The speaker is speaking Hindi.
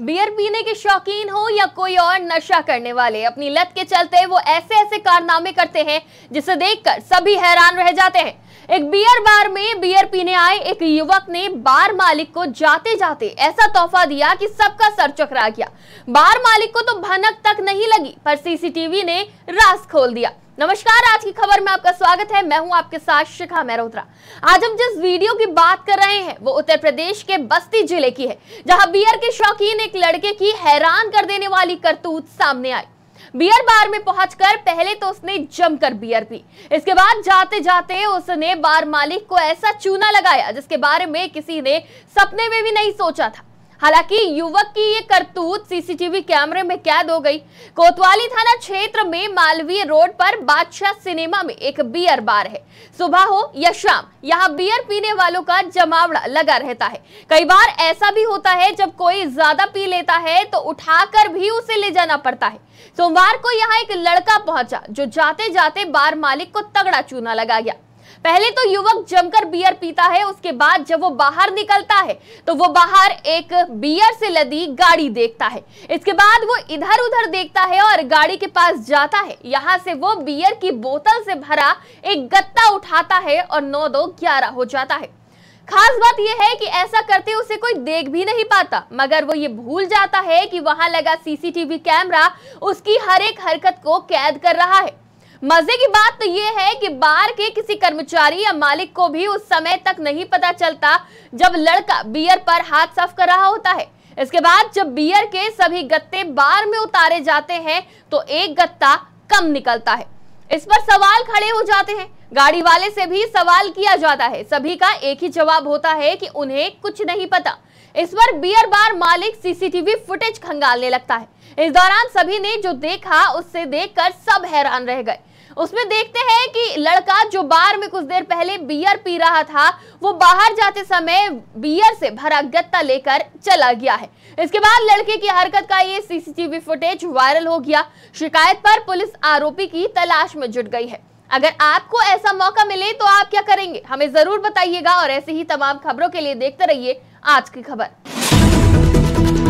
बियर पीने के शौकीन हो या कोई और नशा करने वाले अपनी लत के चलते वो ऐसे ऐसे कारनामे करते हैं जिसे देखकर सभी हैरान रह जाते हैं एक बियर बार में बियर पीने आए एक युवक ने बार मालिक को जाते जाते ऐसा तोहफा दिया कि सबका सर चकरा गया बार मालिक को तो भनक तक नहीं लगी पर सीसीटीवी ने रास खोल दिया नमस्कार आज की खबर में आपका स्वागत है मैं हूं आपके साथ शिखा मेहरोत्रा आज हम जिस वीडियो की बात कर रहे हैं वो उत्तर प्रदेश के बस्ती जिले की है जहां बियर के शौकीन एक लड़के की हैरान कर देने वाली करतूत सामने आई बियर बार में पहुंचकर पहले तो उसने जमकर बियर पी इसके बाद जाते जाते उसने बार मालिक को ऐसा चूना लगाया जिसके बारे में किसी ने सपने में भी नहीं सोचा था हालांकि युवक की ये करतूत सीसीटीवी कैमरे में कैद हो गई कोतवाली थाना क्षेत्र में मालवीय रोड पर बादशाह सिनेमा में एक बियर बार है सुबह हो या शाम यहाँ बियर पीने वालों का जमावड़ा लगा रहता है कई बार ऐसा भी होता है जब कोई ज्यादा पी लेता है तो उठाकर भी उसे ले जाना पड़ता है सोमवार को यहाँ एक लड़का पहुंचा जो जाते जाते बार मालिक को तगड़ा चूना लगा गया पहले तो युवक जमकर बियर पीता है उसके बाद जब वो बाहर निकलता है तो वो बाहर एक बियर से लदी गाड़ी देखता है इसके बाद वो इधर उधर देखता है और गाड़ी के पास जाता है यहाँ से वो बियर की बोतल से भरा एक गत्ता उठाता है और नौ दो ग्यारह हो जाता है खास बात यह है कि ऐसा करते उसे कोई देख भी नहीं पाता मगर वो ये भूल जाता है कि वहां लगा सीसीटीवी कैमरा उसकी हर एक हरकत को कैद कर रहा है मजे की बात तो ये है कि बार के किसी कर्मचारी या मालिक को भी उस समय तक नहीं पता चलता जब लड़का बियर पर हाथ साफ कर रहा होता है इसके बाद जब बियर के सभी गत्ते बार में उतारे जाते हैं तो एक गत्ता कम निकलता है इस पर सवाल खड़े हो जाते हैं गाड़ी वाले से भी सवाल किया जाता है सभी का एक ही जवाब होता है कि उन्हें कुछ नहीं पता इस पर बियर बार मालिक सीसीटीवी फुटेज खंगालने लगता है इस दौरान सभी ने जो देखा उससे देखकर सब हैरान रह गए उसमें देखते हैं कि लड़का जो बार में कुछ देर पहले बियर पी रहा था वो बाहर जाते समय बियर से भरा गत्ता लेकर चला गया है इसके बाद लड़के की हरकत का ये सीसीटीवी फुटेज वायरल हो गया शिकायत पर पुलिस आरोपी की तलाश में जुट गई है अगर आपको ऐसा मौका मिले तो आप क्या करेंगे हमें जरूर बताइएगा और ऐसी ही तमाम खबरों के लिए देखते रहिए आज की खबर